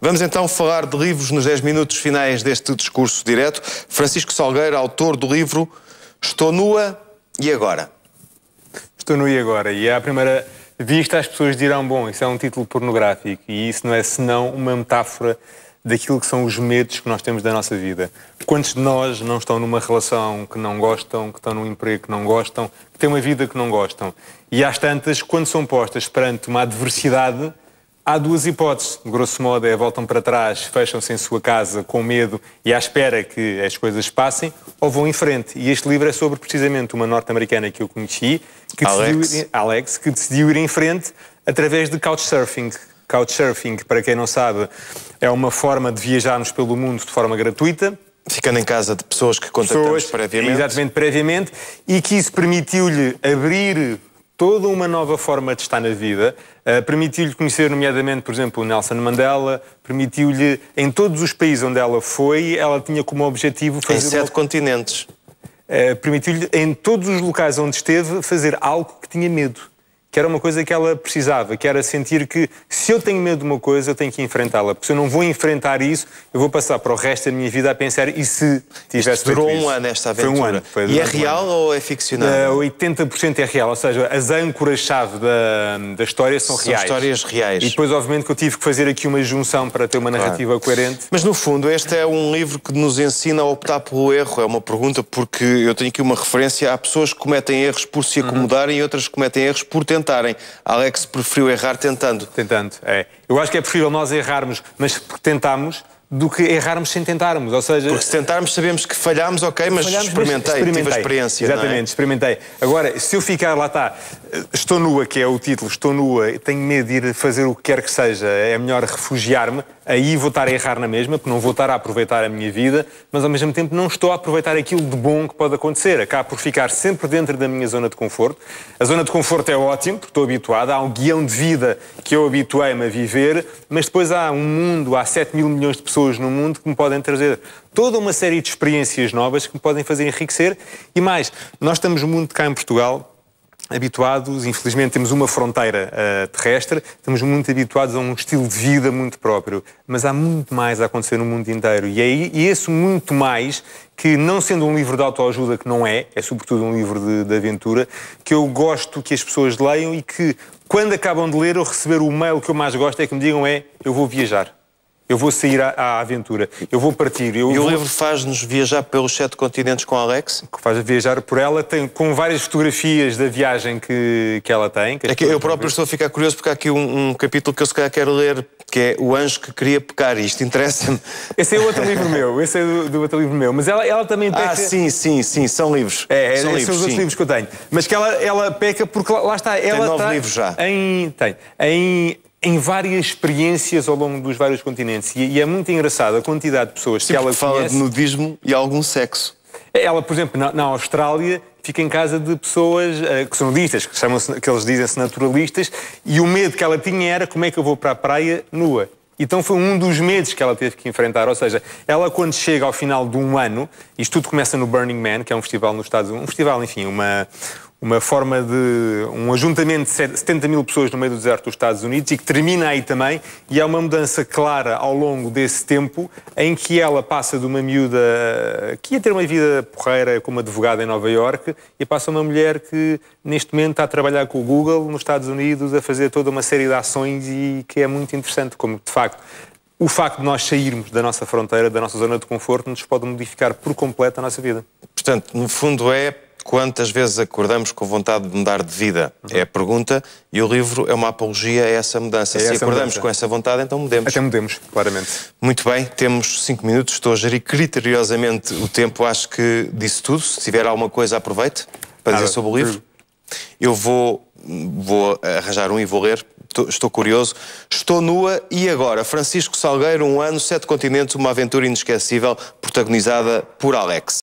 Vamos então falar de livros nos 10 minutos finais deste discurso direto. Francisco Salgueiro, autor do livro Estou Nua e Agora. Estou Nua e Agora. E à primeira vista as pessoas dirão, bom, isso é um título pornográfico e isso não é senão uma metáfora daquilo que são os medos que nós temos da nossa vida. Quantos de nós não estão numa relação que não gostam, que estão num emprego que não gostam, que têm uma vida que não gostam? E às tantas, quando são postas perante uma adversidade, Há duas hipóteses, grosso modo, é voltam para trás, fecham-se em sua casa com medo e à espera que as coisas passem, ou vão em frente. E este livro é sobre precisamente uma norte-americana que eu conheci, que Alex. Alex, que decidiu ir em frente através de couchsurfing. Couchsurfing, para quem não sabe, é uma forma de viajarmos pelo mundo de forma gratuita, Ficando em casa de pessoas que contactamos pessoas, previamente. Exatamente, previamente, e que isso permitiu-lhe abrir toda uma nova forma de estar na vida. Uh, permitiu-lhe conhecer, nomeadamente, por exemplo, Nelson Mandela, permitiu-lhe, em todos os países onde ela foi, ela tinha como objetivo fazer. Em sete uma... continentes. Uh, permitiu-lhe, em todos os locais onde esteve, fazer algo que tinha medo que era uma coisa que ela precisava, que era sentir que se eu tenho medo de uma coisa, eu tenho que enfrentá-la, porque se eu não vou enfrentar isso, eu vou passar para o resto da minha vida a pensar e se tivesse Isto durou um ano esta aventura. Foi um ano. Foi e é real um ou é ficcional? Uh, é, 80% é real, ou seja, as âncoras-chave da, da história são, são reais. histórias reais. E depois, obviamente, que eu tive que fazer aqui uma junção para ter uma narrativa claro. coerente. Mas, no fundo, este é um livro que nos ensina a optar pelo erro. É uma pergunta porque eu tenho aqui uma referência. Há pessoas que cometem erros por se uhum. acomodarem uhum. e outras que cometem erros por tentar tentarem. Alex preferiu errar tentando. Tentando, é. Eu acho que é preferível nós errarmos, mas porque tentamos, do que errarmos sem tentarmos, ou seja... Porque se tentarmos sabemos que falhámos, ok, mas falhamos, experimentei, experimentei, tive a experiência, é? Exatamente, é? experimentei. Agora, se eu ficar, lá está, estou nua, que é o título, estou nua, tenho medo de ir fazer o que quer que seja, é melhor refugiar-me, aí vou estar a errar na mesma, porque não vou estar a aproveitar a minha vida, mas ao mesmo tempo não estou a aproveitar aquilo de bom que pode acontecer. Acabo por ficar sempre dentro da minha zona de conforto. A zona de conforto é ótimo, porque estou habituada há um guião de vida que eu habituei-me a viver, mas depois há um mundo, há 7 mil milhões de pessoas pessoas no mundo que me podem trazer toda uma série de experiências novas que me podem fazer enriquecer. E mais, nós estamos muito cá em Portugal habituados, infelizmente temos uma fronteira uh, terrestre, estamos muito habituados a um estilo de vida muito próprio, mas há muito mais a acontecer no mundo inteiro e é e muito mais que não sendo um livro de autoajuda que não é, é sobretudo um livro de, de aventura, que eu gosto que as pessoas leiam e que quando acabam de ler ou receber o mail que eu mais gosto é que me digam é eu vou viajar. Eu vou sair à, à aventura. Eu vou partir. Eu e vou... o livro faz-nos viajar pelos sete continentes com Alex? faz faz viajar por ela, tem, com várias fotografias da viagem que, que ela tem. Que é que eu próprio ver. estou a ficar curioso porque há aqui um, um, capítulo que eu se calhar quero ler, que é O Anjo que Queria Pecar. Isto interessa-me. Esse é outro livro meu. Esse é do, do, outro livro meu. Mas ela, ela também ah, peca... Ah, sim, sim, sim. São livros. É, é são, livros, são os sim. outros livros que eu tenho. Mas que ela, ela peca porque lá, lá está. Ela tem nove livros já. Em, tem. Em em várias experiências ao longo dos vários continentes. E, e é muito engraçado a quantidade de pessoas Sim, que ela fala conhece. de nudismo e algum sexo. É, ela, por exemplo, na, na Austrália fica em casa de pessoas uh, que são nudistas, que, chamam que eles dizem-se naturalistas, e o medo que ela tinha era como é que eu vou para a praia nua. Então foi um dos medos que ela teve que enfrentar. Ou seja, ela quando chega ao final de um ano, isto tudo começa no Burning Man, que é um festival nos Estados Unidos, um festival, enfim, uma, uma forma de um ajuntamento de 70 mil pessoas no meio do deserto dos Estados Unidos e que termina aí também e há uma mudança clara ao longo desse tempo em que ela passa de uma miúda eh, que ia ter uma vida porreira como advogada em Nova Iorque e passa a uma mulher que neste momento está a trabalhar com o Google nos Estados Unidos a fazer toda uma série de ações e que é muito interessante como de facto o facto de nós sairmos da nossa fronteira, da nossa zona de conforto, nos pode modificar por completo a nossa vida. Portanto, no fundo é Quantas vezes acordamos com vontade de mudar de vida? Uhum. É a pergunta, e o livro é uma apologia a essa mudança. É Se acordamos mudança. com essa vontade, então mudemos. Até mudemos, claramente. Muito bem, temos cinco minutos, estou a gerir criteriosamente o tempo, acho que disse tudo. Se tiver alguma coisa, aproveite para dizer ah, sobre o livro. Hum. Eu vou, vou arranjar um e vou ler estou curioso. Estou nua e agora. Francisco Salgueiro, um ano, sete continentes, uma aventura inesquecível, protagonizada por Alex.